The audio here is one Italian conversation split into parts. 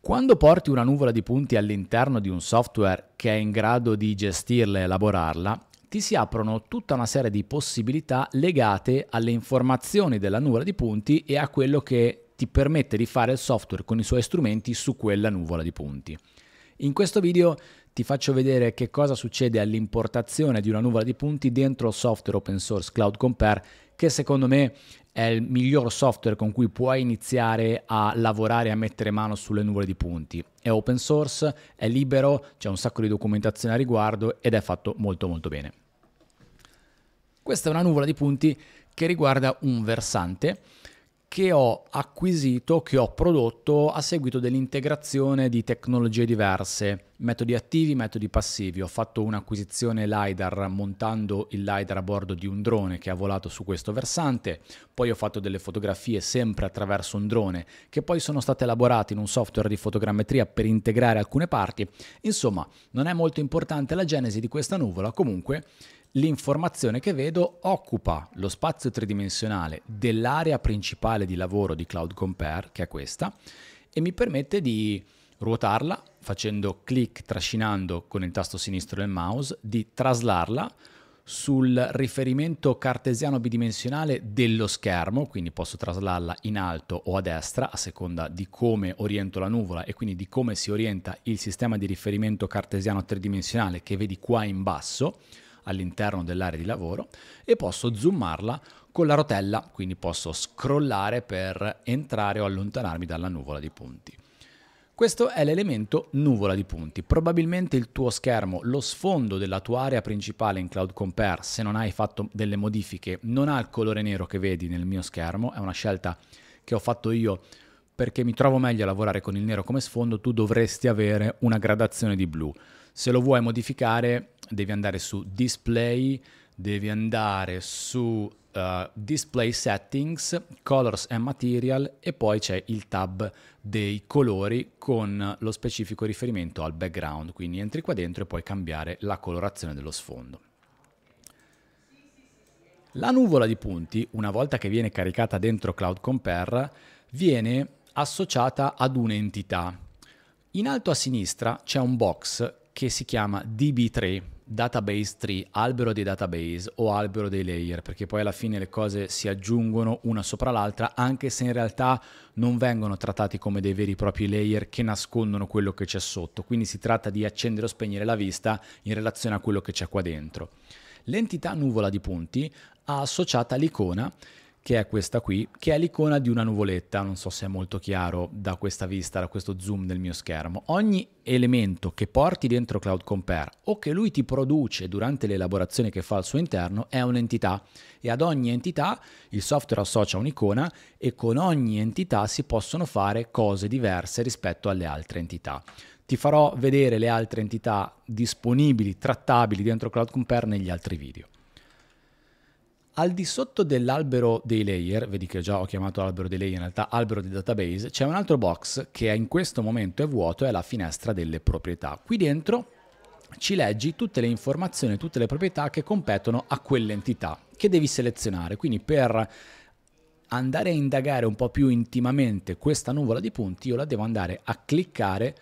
Quando porti una nuvola di punti all'interno di un software che è in grado di gestirla e elaborarla, ti si aprono tutta una serie di possibilità legate alle informazioni della nuvola di punti e a quello che ti permette di fare il software con i suoi strumenti su quella nuvola di punti. In questo video ti faccio vedere che cosa succede all'importazione di una nuvola di punti dentro il software open source Cloud Compare che secondo me è il miglior software con cui puoi iniziare a lavorare e a mettere mano sulle nuvole di punti. È open source, è libero, c'è un sacco di documentazione a riguardo ed è fatto molto molto bene. Questa è una nuvola di punti che riguarda un versante che ho acquisito, che ho prodotto a seguito dell'integrazione di tecnologie diverse, metodi attivi, metodi passivi. Ho fatto un'acquisizione LiDAR montando il LiDAR a bordo di un drone che ha volato su questo versante, poi ho fatto delle fotografie sempre attraverso un drone che poi sono state elaborate in un software di fotogrammetria per integrare alcune parti. Insomma, non è molto importante la genesi di questa nuvola, comunque l'informazione che vedo occupa lo spazio tridimensionale dell'area principale di lavoro di Cloud Compare, che è questa, e mi permette di ruotarla facendo clic, trascinando con il tasto sinistro del mouse, di traslarla sul riferimento cartesiano bidimensionale dello schermo, quindi posso traslarla in alto o a destra a seconda di come oriento la nuvola e quindi di come si orienta il sistema di riferimento cartesiano tridimensionale che vedi qua in basso all'interno dell'area di lavoro e posso zoomarla con la rotella, quindi posso scrollare per entrare o allontanarmi dalla nuvola di punti. Questo è l'elemento nuvola di punti. Probabilmente il tuo schermo, lo sfondo della tua area principale in Cloud Compare, se non hai fatto delle modifiche, non ha il colore nero che vedi nel mio schermo, è una scelta che ho fatto io perché mi trovo meglio a lavorare con il nero come sfondo, tu dovresti avere una gradazione di blu. Se lo vuoi modificare devi andare su Display, devi andare su uh, Display Settings, Colors and Material e poi c'è il tab dei colori con lo specifico riferimento al background. Quindi entri qua dentro e puoi cambiare la colorazione dello sfondo. La nuvola di punti, una volta che viene caricata dentro Cloud Compare, viene associata ad un'entità. In alto a sinistra c'è un box che si chiama DB3, Database Tree, albero dei database o albero dei layer, perché poi alla fine le cose si aggiungono una sopra l'altra, anche se in realtà non vengono trattati come dei veri e propri layer che nascondono quello che c'è sotto, quindi si tratta di accendere o spegnere la vista in relazione a quello che c'è qua dentro. L'entità nuvola di punti ha associata l'icona che è questa qui, che è l'icona di una nuvoletta, non so se è molto chiaro da questa vista, da questo zoom del mio schermo. Ogni elemento che porti dentro Cloud Compare o che lui ti produce durante l'elaborazione che fa al suo interno è un'entità e ad ogni entità il software associa un'icona e con ogni entità si possono fare cose diverse rispetto alle altre entità. Ti farò vedere le altre entità disponibili, trattabili dentro Cloud Compare negli altri video. Al di sotto dell'albero dei layer, vedi che già ho chiamato albero dei layer, in realtà albero di database, c'è un altro box che in questo momento è vuoto, è la finestra delle proprietà. Qui dentro ci leggi tutte le informazioni, tutte le proprietà che competono a quell'entità che devi selezionare. Quindi per andare a indagare un po' più intimamente questa nuvola di punti, io la devo andare a cliccare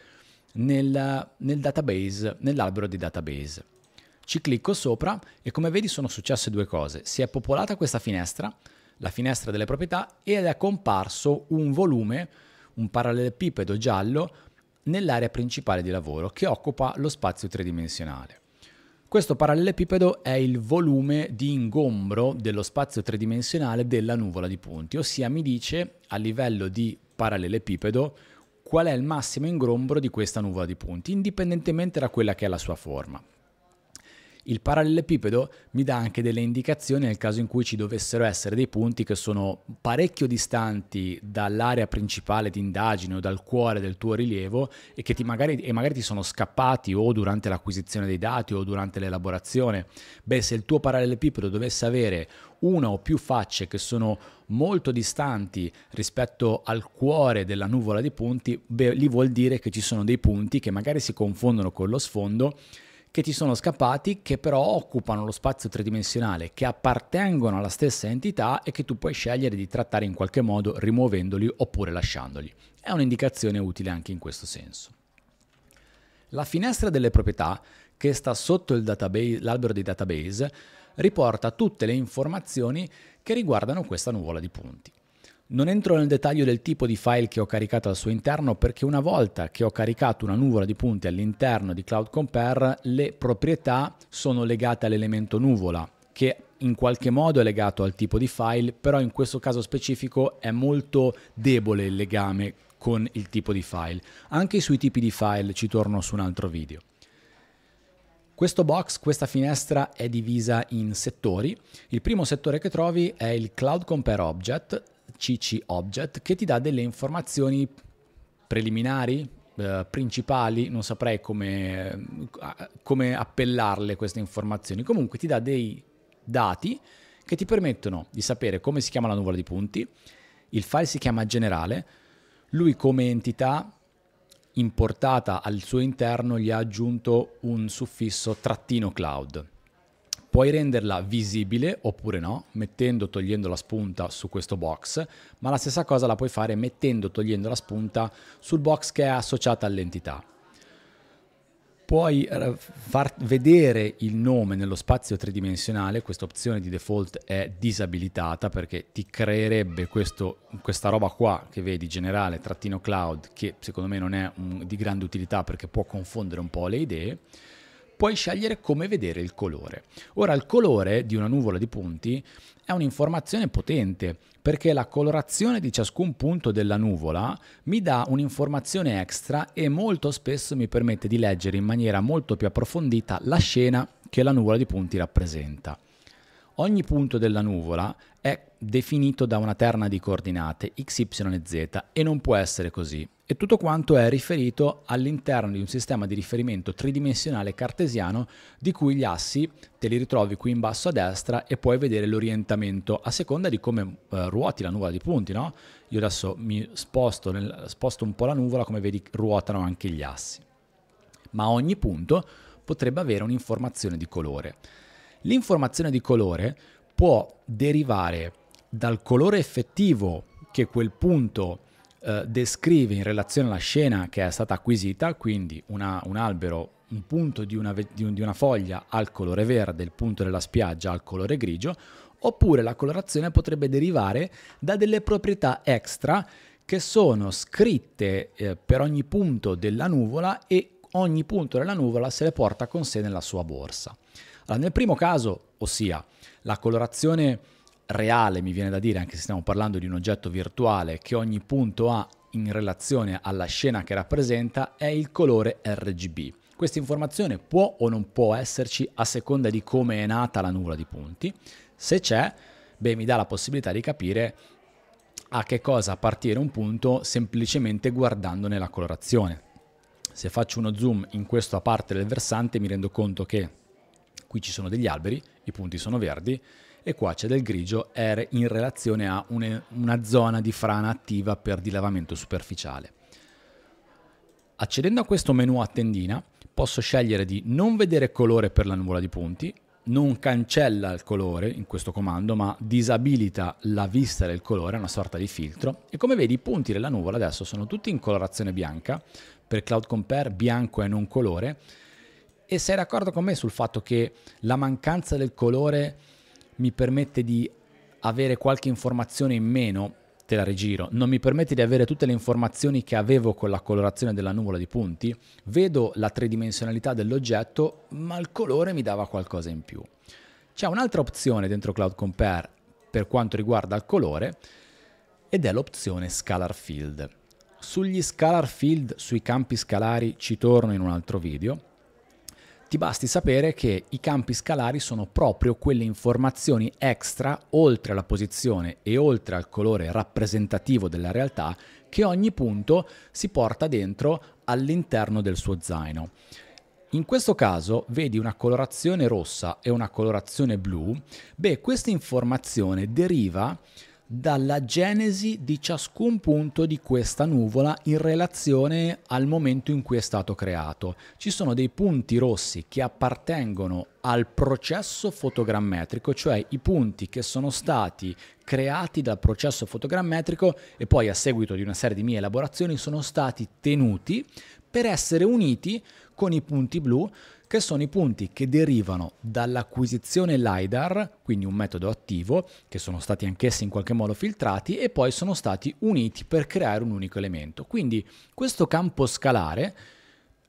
nel, nel database, nell'albero di database. Ci clicco sopra e come vedi sono successe due cose. Si è popolata questa finestra, la finestra delle proprietà, ed è comparso un volume, un parallelepipedo giallo, nell'area principale di lavoro che occupa lo spazio tridimensionale. Questo parallelepipedo è il volume di ingombro dello spazio tridimensionale della nuvola di punti, ossia mi dice a livello di parallelepipedo qual è il massimo ingombro di questa nuvola di punti, indipendentemente da quella che è la sua forma. Il parallelepipedo mi dà anche delle indicazioni nel caso in cui ci dovessero essere dei punti che sono parecchio distanti dall'area principale di indagine o dal cuore del tuo rilievo e che ti magari, e magari ti sono scappati o durante l'acquisizione dei dati o durante l'elaborazione. Beh, se il tuo parallelepipedo dovesse avere una o più facce che sono molto distanti rispetto al cuore della nuvola di punti, beh, lì vuol dire che ci sono dei punti che magari si confondono con lo sfondo che ti sono scappati, che però occupano lo spazio tridimensionale, che appartengono alla stessa entità e che tu puoi scegliere di trattare in qualche modo rimuovendoli oppure lasciandoli. È un'indicazione utile anche in questo senso. La finestra delle proprietà, che sta sotto database, l'albero dei database, riporta tutte le informazioni che riguardano questa nuvola di punti. Non entro nel dettaglio del tipo di file che ho caricato al suo interno perché una volta che ho caricato una nuvola di punti all'interno di Cloud Compare, le proprietà sono legate all'elemento nuvola, che in qualche modo è legato al tipo di file, però in questo caso specifico è molto debole il legame con il tipo di file. Anche sui tipi di file ci torno su un altro video. Questo box, questa finestra è divisa in settori. Il primo settore che trovi è il Cloud Compare Object CC Object che ti dà delle informazioni preliminari, eh, principali, non saprei come, eh, come appellarle queste informazioni, comunque ti dà dei dati che ti permettono di sapere come si chiama la nuvola di punti, il file si chiama generale, lui come entità importata al suo interno gli ha aggiunto un suffisso trattino cloud Puoi renderla visibile oppure no, mettendo o togliendo la spunta su questo box, ma la stessa cosa la puoi fare mettendo o togliendo la spunta sul box che è associata all'entità. Puoi eh, far vedere il nome nello spazio tridimensionale, questa opzione di default è disabilitata perché ti creerebbe questo, questa roba qua che vedi generale trattino cloud che secondo me non è un, di grande utilità perché può confondere un po' le idee puoi scegliere come vedere il colore. Ora, il colore di una nuvola di punti è un'informazione potente perché la colorazione di ciascun punto della nuvola mi dà un'informazione extra e molto spesso mi permette di leggere in maniera molto più approfondita la scena che la nuvola di punti rappresenta. Ogni punto della nuvola è definito da una terna di coordinate x, y e z e non può essere così e tutto quanto è riferito all'interno di un sistema di riferimento tridimensionale cartesiano di cui gli assi te li ritrovi qui in basso a destra e puoi vedere l'orientamento a seconda di come eh, ruoti la nuvola di punti, no? Io adesso mi sposto, nel, sposto un po' la nuvola, come vedi ruotano anche gli assi. Ma ogni punto potrebbe avere un'informazione di colore. L'informazione di colore può derivare dal colore effettivo che quel punto ha eh, descrive in relazione alla scena che è stata acquisita, quindi una, un albero, un punto di una, di, un, di una foglia al colore verde, il punto della spiaggia al colore grigio, oppure la colorazione potrebbe derivare da delle proprietà extra che sono scritte eh, per ogni punto della nuvola e ogni punto della nuvola se le porta con sé nella sua borsa. Allora, nel primo caso, ossia la colorazione reale, mi viene da dire, anche se stiamo parlando di un oggetto virtuale che ogni punto ha in relazione alla scena che rappresenta, è il colore RGB. Questa informazione può o non può esserci a seconda di come è nata la nuvola di punti. Se c'è, beh, mi dà la possibilità di capire a che cosa partire un punto semplicemente guardandone la colorazione. Se faccio uno zoom in questa parte del versante mi rendo conto che qui ci sono degli alberi, i punti sono verdi, e qua c'è del grigio è in relazione a una zona di frana attiva per dilavamento superficiale. Accedendo a questo menu a tendina posso scegliere di non vedere colore per la nuvola di punti, non cancella il colore in questo comando ma disabilita la vista del colore, una sorta di filtro e come vedi i punti della nuvola adesso sono tutti in colorazione bianca, per Cloud Compare bianco e non colore e sei d'accordo con me sul fatto che la mancanza del colore mi permette di avere qualche informazione in meno, te la rigiro, non mi permette di avere tutte le informazioni che avevo con la colorazione della nuvola di punti, vedo la tridimensionalità dell'oggetto, ma il colore mi dava qualcosa in più. C'è un'altra opzione dentro Cloud Compare per quanto riguarda il colore ed è l'opzione Scalar Field. Sugli scalar field, sui campi scalari, ci torno in un altro video, ti basti sapere che i campi scalari sono proprio quelle informazioni extra oltre alla posizione e oltre al colore rappresentativo della realtà che ogni punto si porta dentro all'interno del suo zaino. In questo caso vedi una colorazione rossa e una colorazione blu, beh questa informazione deriva dalla genesi di ciascun punto di questa nuvola in relazione al momento in cui è stato creato. Ci sono dei punti rossi che appartengono al processo fotogrammetrico, cioè i punti che sono stati creati dal processo fotogrammetrico e poi a seguito di una serie di mie elaborazioni sono stati tenuti per essere uniti con i punti blu che sono i punti che derivano dall'acquisizione LiDAR, quindi un metodo attivo, che sono stati anch'essi in qualche modo filtrati e poi sono stati uniti per creare un unico elemento. Quindi questo campo scalare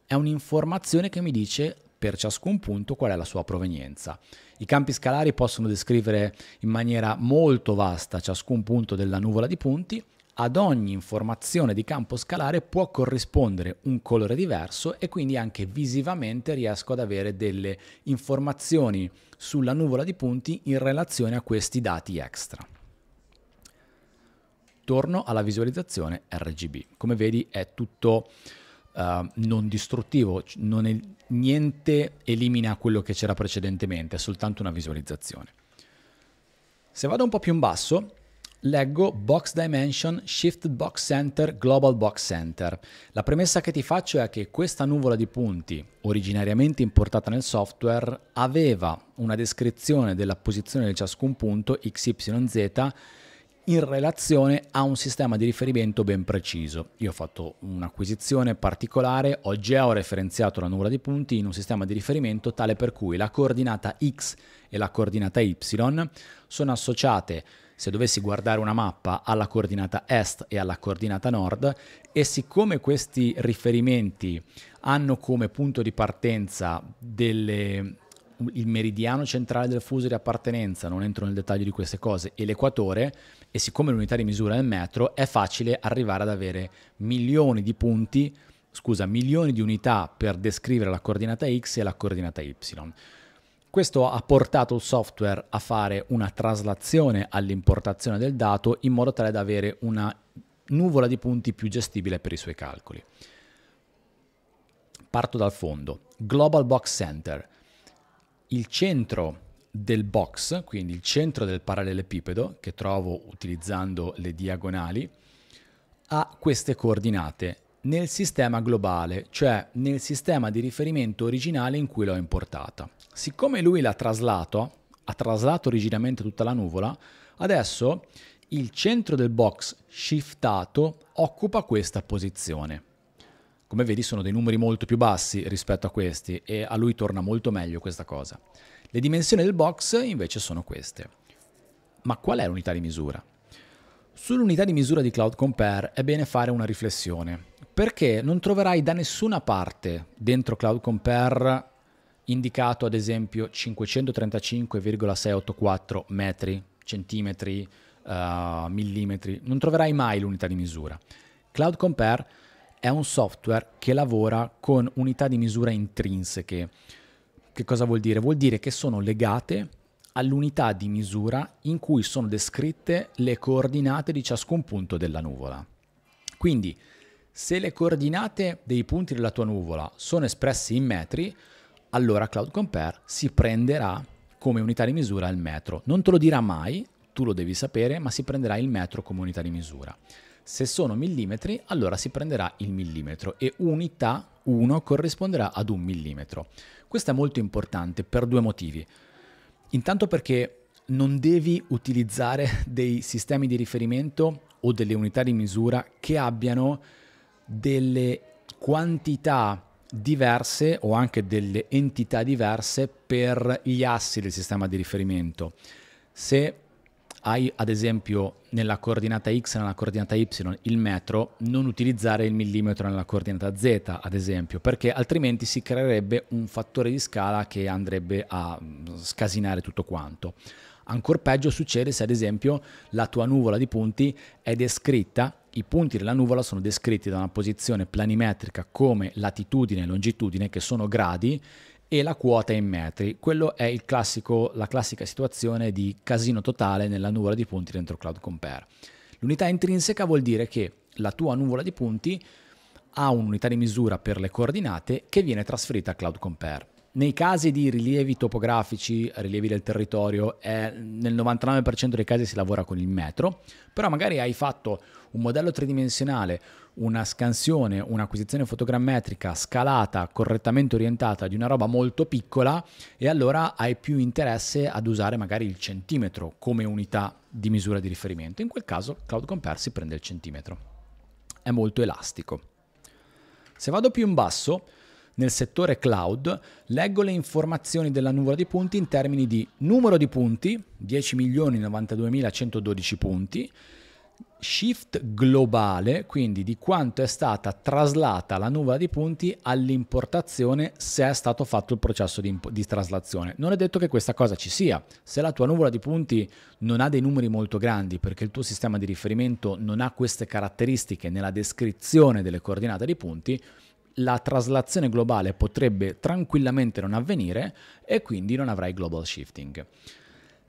è un'informazione che mi dice per ciascun punto qual è la sua provenienza. I campi scalari possono descrivere in maniera molto vasta ciascun punto della nuvola di punti, ad ogni informazione di campo scalare può corrispondere un colore diverso e quindi anche visivamente riesco ad avere delle informazioni sulla nuvola di punti in relazione a questi dati extra. Torno alla visualizzazione RGB. Come vedi è tutto Uh, non distruttivo, non è, niente elimina quello che c'era precedentemente, è soltanto una visualizzazione. Se vado un po' più in basso, leggo Box Dimension Shifted Box Center Global Box Center. La premessa che ti faccio è che questa nuvola di punti, originariamente importata nel software, aveva una descrizione della posizione di ciascun punto XYZ in relazione a un sistema di riferimento ben preciso. Io ho fatto un'acquisizione particolare, ho georeferenziato la nuvola di punti in un sistema di riferimento tale per cui la coordinata X e la coordinata Y sono associate se dovessi guardare una mappa alla coordinata est e alla coordinata nord e siccome questi riferimenti hanno come punto di partenza delle, il meridiano centrale del fuso di appartenenza, non entro nel dettaglio di queste cose, e l'equatore, e siccome l'unità di misura è il metro, è facile arrivare ad avere milioni di punti, scusa, milioni di unità per descrivere la coordinata x e la coordinata y. Questo ha portato il software a fare una traslazione all'importazione del dato in modo tale da avere una nuvola di punti più gestibile per i suoi calcoli. Parto dal fondo. Global Box Center. Il centro del box, quindi il centro del parallelepipedo che trovo utilizzando le diagonali, ha queste coordinate nel sistema globale, cioè nel sistema di riferimento originale in cui l'ho importata. Siccome lui l'ha traslato, ha traslato originariamente tutta la nuvola, adesso il centro del box shiftato occupa questa posizione. Come vedi sono dei numeri molto più bassi rispetto a questi e a lui torna molto meglio questa cosa. Le dimensioni del box invece sono queste. Ma qual è l'unità di misura? Sull'unità di misura di Cloud Compare è bene fare una riflessione, perché non troverai da nessuna parte dentro Cloud Compare indicato ad esempio 535,684 metri, centimetri, uh, millimetri, non troverai mai l'unità di misura. Cloud Compare è un software che lavora con unità di misura intrinseche. Che cosa vuol dire? Vuol dire che sono legate all'unità di misura in cui sono descritte le coordinate di ciascun punto della nuvola. Quindi, se le coordinate dei punti della tua nuvola sono espresse in metri, allora Cloud Compare si prenderà come unità di misura il metro. Non te lo dirà mai, tu lo devi sapere, ma si prenderà il metro come unità di misura. Se sono millimetri, allora si prenderà il millimetro e unità 1 corrisponderà ad un millimetro. Questo è molto importante per due motivi. Intanto perché non devi utilizzare dei sistemi di riferimento o delle unità di misura che abbiano delle quantità diverse o anche delle entità diverse per gli assi del sistema di riferimento. Se hai ad esempio nella coordinata x e nella coordinata y il metro, non utilizzare il millimetro nella coordinata z, ad esempio, perché altrimenti si creerebbe un fattore di scala che andrebbe a mm, scasinare tutto quanto. Ancora peggio succede se ad esempio la tua nuvola di punti è descritta, i punti della nuvola sono descritti da una posizione planimetrica come latitudine e longitudine che sono gradi e la quota in metri. Quello è classico, la classica situazione di casino totale nella nuvola di punti dentro Cloud Compare. L'unità intrinseca vuol dire che la tua nuvola di punti ha un'unità di misura per le coordinate che viene trasferita a Cloud Compare. Nei casi di rilievi topografici, rilievi del territorio, eh, nel 99% dei casi si lavora con il metro, però magari hai fatto un modello tridimensionale, una scansione, un'acquisizione fotogrammetrica scalata, correttamente orientata di una roba molto piccola e allora hai più interesse ad usare magari il centimetro come unità di misura di riferimento. In quel caso Cloud Compare si prende il centimetro. È molto elastico. Se vado più in basso, nel settore cloud, leggo le informazioni della nuvola di punti in termini di numero di punti, 10.092.112 punti, shift globale, quindi di quanto è stata traslata la nuvola di punti all'importazione se è stato fatto il processo di, di, traslazione. Non è detto che questa cosa ci sia. Se la tua nuvola di punti non ha dei numeri molto grandi perché il tuo sistema di riferimento non ha queste caratteristiche nella descrizione delle coordinate di punti, la traslazione globale potrebbe tranquillamente non avvenire e quindi non avrai global shifting.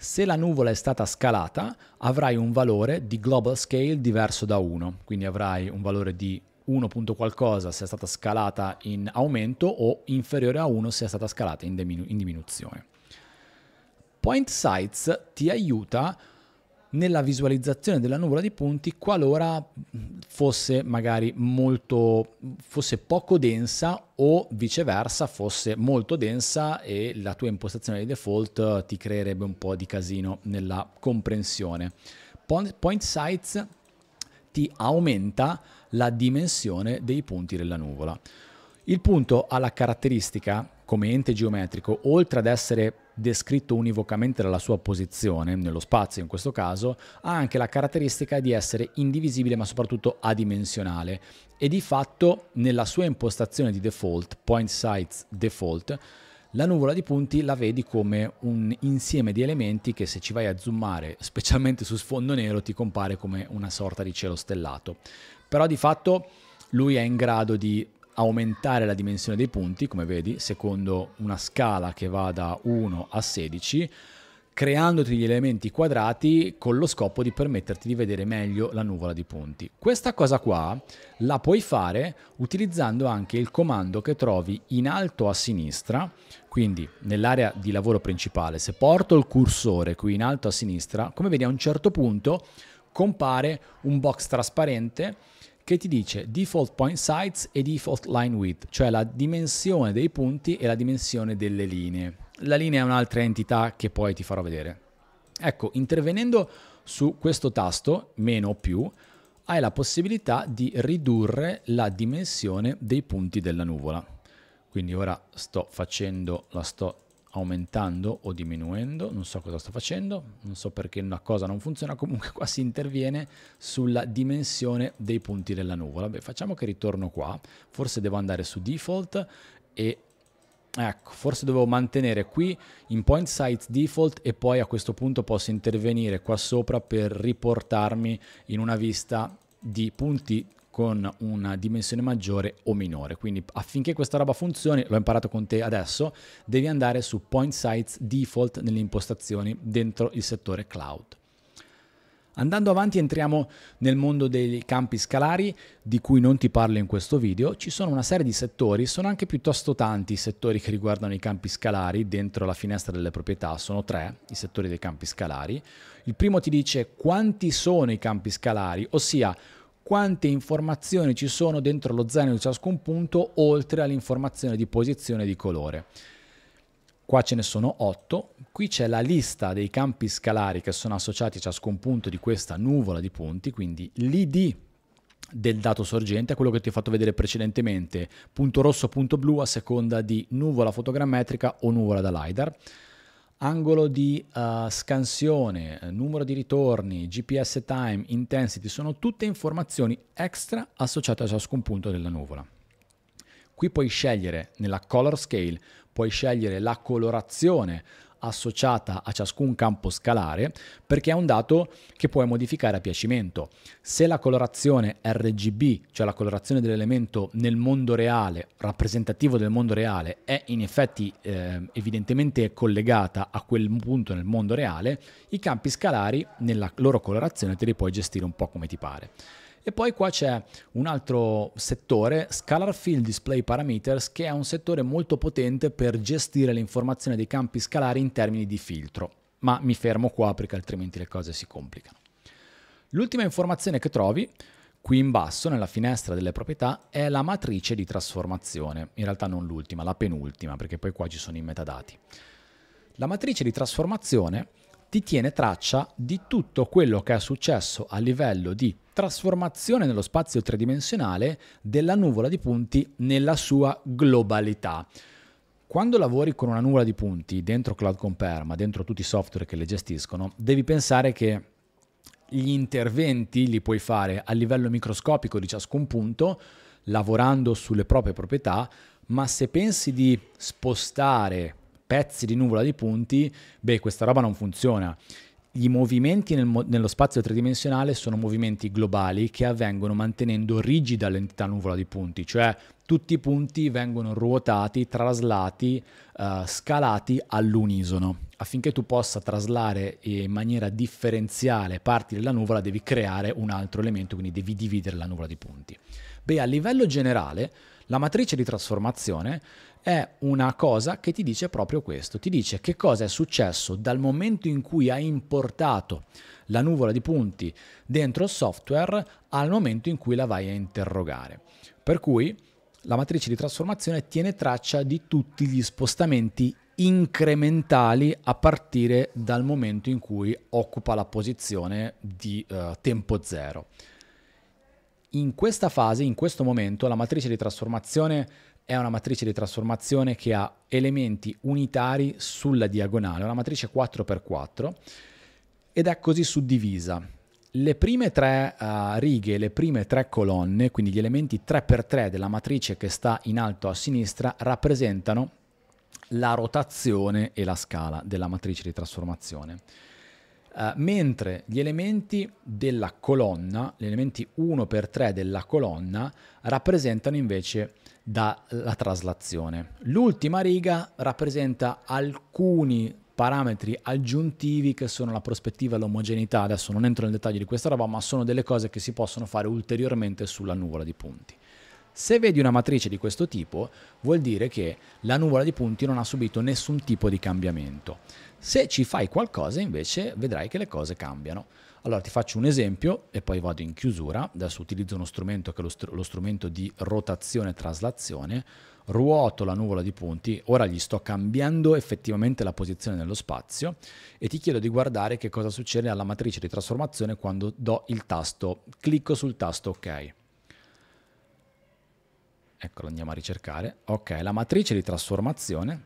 Se la nuvola è stata scalata, avrai un valore di global scale diverso da 1, quindi avrai un valore di 1 punto qualcosa se è stata scalata in aumento o inferiore a 1 se è stata scalata in, diminu- in diminuzione. Point Sites ti aiuta a nella visualizzazione della nuvola di punti qualora fosse magari molto fosse poco densa o viceversa fosse molto densa e la tua impostazione di default ti creerebbe un po' di casino nella comprensione. Point, size ti aumenta la dimensione dei punti della nuvola. Il punto ha la caratteristica come ente geometrico, oltre ad essere descritto univocamente dalla sua posizione, nello spazio in questo caso, ha anche la caratteristica di essere indivisibile ma soprattutto adimensionale e di fatto nella sua impostazione di default, point size default, la nuvola di punti la vedi come un insieme di elementi che se ci vai a zoomare, specialmente su sfondo nero, ti compare come una sorta di cielo stellato. Però di fatto lui è in grado di aumentare la dimensione dei punti, come vedi, secondo una scala che va da 1 a 16, creandoti gli elementi quadrati con lo scopo di permetterti di vedere meglio la nuvola di punti. Questa cosa qua la puoi fare utilizzando anche il comando che trovi in alto a sinistra, quindi nell'area di lavoro principale. Se porto il cursore qui in alto a sinistra, come vedi a un certo punto compare un box trasparente che ti dice default point size e default line width, cioè la dimensione dei punti e la dimensione delle linee. La linea è un'altra entità che poi ti farò vedere. Ecco, intervenendo su questo tasto, meno o più, hai la possibilità di ridurre la dimensione dei punti della nuvola. Quindi ora sto facendo, la sto aumentando o diminuendo, non so cosa sto facendo, non so perché una cosa non funziona, comunque qua si interviene sulla dimensione dei punti della nuvola. Beh, facciamo che ritorno qua, forse devo andare su default e Ecco, forse dovevo mantenere qui in point size default e poi a questo punto posso intervenire qua sopra per riportarmi in una vista di punti con una dimensione maggiore o minore. Quindi affinché questa roba funzioni, l'ho imparato con te adesso, devi andare su Point Sites Default nelle impostazioni dentro il settore cloud. Andando avanti entriamo nel mondo dei campi scalari di cui non ti parlo in questo video, ci sono una serie di settori, sono anche piuttosto tanti i settori che riguardano i campi scalari dentro la finestra delle proprietà, sono tre i settori dei campi scalari. Il primo ti dice quanti sono i campi scalari, ossia quante informazioni ci sono dentro lo zaino di ciascun punto oltre all'informazione di posizione e di colore. Qua ce ne sono 8, qui c'è la lista dei campi scalari che sono associati a ciascun punto di questa nuvola di punti, quindi l'ID del dato sorgente, è quello che ti ho fatto vedere precedentemente, punto rosso, punto blu a seconda di nuvola fotogrammetrica o nuvola da LiDAR angolo di uh, scansione, numero di ritorni, GPS time, intensity, sono tutte informazioni extra associate a ciascun punto della nuvola. Qui puoi scegliere nella color scale, puoi scegliere la colorazione, associata a ciascun campo scalare perché è un dato che puoi modificare a piacimento. Se la colorazione RGB, cioè la colorazione dell'elemento nel mondo reale, rappresentativo del mondo reale, è in effetti eh, evidentemente collegata a quel punto nel mondo reale, i campi scalari nella loro colorazione te li puoi gestire un po' come ti pare. E poi qua c'è un altro settore, Scalar Field Display Parameters, che è un settore molto potente per gestire l'informazione dei campi scalari in termini di filtro. Ma mi fermo qua perché altrimenti le cose si complicano. L'ultima informazione che trovi qui in basso nella finestra delle proprietà è la matrice di trasformazione, in realtà non l'ultima, la penultima, perché poi qua ci sono i metadati. La matrice di trasformazione ti tiene traccia di tutto quello che è successo a livello di trasformazione nello spazio tridimensionale della nuvola di punti nella sua globalità. Quando lavori con una nuvola di punti dentro Cloud Compare, ma dentro tutti i software che le gestiscono, devi pensare che gli interventi li puoi fare a livello microscopico di ciascun punto, lavorando sulle proprie proprietà, ma se pensi di spostare pezzi di nuvola di punti, beh, questa roba non funziona. I movimenti nel mo- nello spazio tridimensionale sono movimenti globali che avvengono mantenendo rigida l'entità nuvola di punti, cioè tutti i punti vengono ruotati, traslati, uh, scalati all'unisono. Affinché tu possa traslare in maniera differenziale parti della nuvola, devi creare un altro elemento, quindi devi dividere la nuvola di punti. Beh, a livello generale, la matrice di trasformazione è una cosa che ti dice proprio questo, ti dice che cosa è successo dal momento in cui hai importato la nuvola di punti dentro il software al momento in cui la vai a interrogare. Per cui la matrice di trasformazione tiene traccia di tutti gli spostamenti incrementali a partire dal momento in cui occupa la posizione di eh, tempo zero. In questa fase, in questo momento, la matrice di trasformazione è una matrice di trasformazione che ha elementi unitari sulla diagonale, una matrice 4x4 ed è così suddivisa. Le prime tre uh, righe, le prime tre colonne, quindi gli elementi 3x3 della matrice che sta in alto a sinistra, rappresentano la rotazione e la scala della matrice di trasformazione. Eh, mentre gli elementi della colonna, gli elementi 1x3 della colonna, rappresentano invece dalla traslazione. L'ultima riga rappresenta alcuni parametri aggiuntivi che sono la prospettiva e l'omogeneità, adesso non entro nel dettaglio di questa roba, ma sono delle cose che si possono fare ulteriormente sulla nuvola di punti. Se vedi una matrice di questo tipo, vuol dire che la nuvola di punti non ha subito nessun tipo di cambiamento. Se ci fai qualcosa, invece, vedrai che le cose cambiano. Allora ti faccio un esempio e poi vado in chiusura. Adesso utilizzo uno strumento che è lo, str lo strumento di rotazione traslazione. Ruoto la nuvola di punti, ora gli sto cambiando effettivamente la posizione nello spazio e ti chiedo di guardare che cosa succede alla matrice di trasformazione quando do il tasto, clicco sul tasto OK ecco lo andiamo a ricercare, ok, la matrice di trasformazione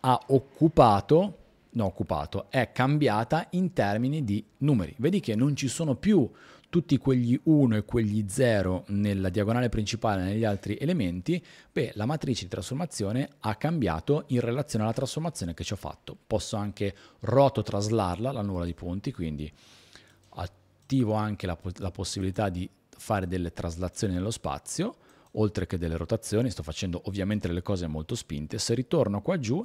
ha occupato, no occupato, è cambiata in termini di numeri. Vedi che non ci sono più tutti quegli 1 e quegli 0 nella diagonale principale e negli altri elementi, beh, la matrice di trasformazione ha cambiato in relazione alla trasformazione che ci ho fatto. Posso anche rototraslarla, la nuvola di punti, quindi attivo anche la, la possibilità di fare delle traslazioni nello spazio, oltre che delle rotazioni, sto facendo ovviamente le cose molto spinte, se ritorno qua giù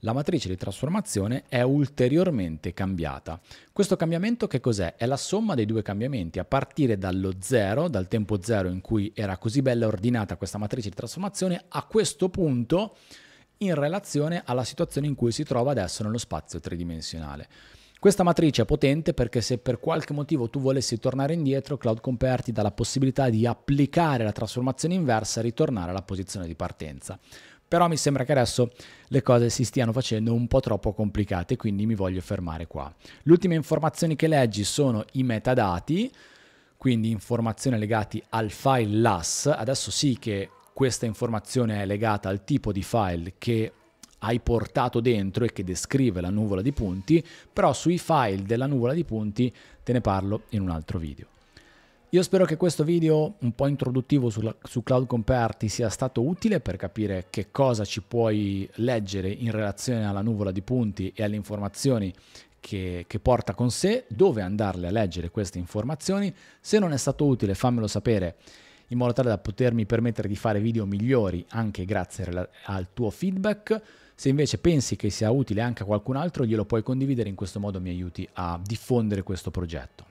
la matrice di trasformazione è ulteriormente cambiata. Questo cambiamento che cos'è? È la somma dei due cambiamenti, a partire dallo zero, dal tempo zero in cui era così bella ordinata questa matrice di trasformazione, a questo punto in relazione alla situazione in cui si trova adesso nello spazio tridimensionale. Questa matrice è potente perché se per qualche motivo tu volessi tornare indietro, Cloud Compare ti dà la possibilità di applicare la trasformazione inversa e ritornare alla posizione di partenza. Però mi sembra che adesso le cose si stiano facendo un po' troppo complicate, quindi mi voglio fermare qua. Le ultime informazioni che leggi sono i metadati, quindi informazioni legate al file LAS. Adesso sì che questa informazione è legata al tipo di file che hai portato dentro e che descrive la nuvola di punti, però sui file della nuvola di punti te ne parlo in un altro video. Io spero che questo video un po' introduttivo su, su Cloud Compare ti sia stato utile per capire che cosa ci puoi leggere in relazione alla nuvola di punti e alle informazioni che, che, porta con sé, dove andarle a leggere queste informazioni. Se non è stato utile fammelo sapere in modo tale da potermi permettere di fare video migliori anche grazie al tuo feedback. Se invece pensi che sia utile anche a qualcun altro, glielo puoi condividere, in questo modo mi aiuti a diffondere questo progetto.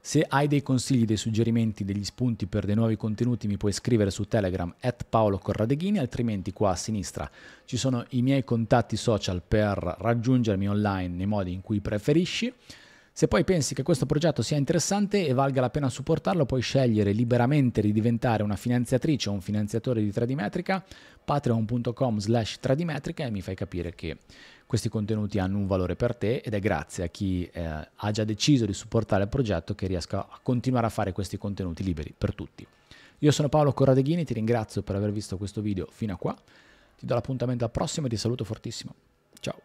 Se hai dei consigli, dei suggerimenti, degli spunti per dei nuovi contenuti mi puoi scrivere su Telegram at Paolo Corradeghini, altrimenti qua a sinistra ci sono i miei contatti social per raggiungermi online nei modi in cui preferisci. Se poi pensi che questo progetto sia interessante e valga la pena supportarlo, puoi scegliere liberamente di diventare una finanziatrice o un finanziatore di Tradimetrica, patreon.com slash tradimetrica e mi fai capire che questi contenuti hanno un valore per te ed è grazie a chi eh, ha già deciso di supportare il progetto che riesco a continuare a fare questi contenuti liberi per tutti. Io sono Paolo Corradeghini, ti ringrazio per aver visto questo video fino a qua, ti do l'appuntamento al prossimo e ti saluto fortissimo. Ciao!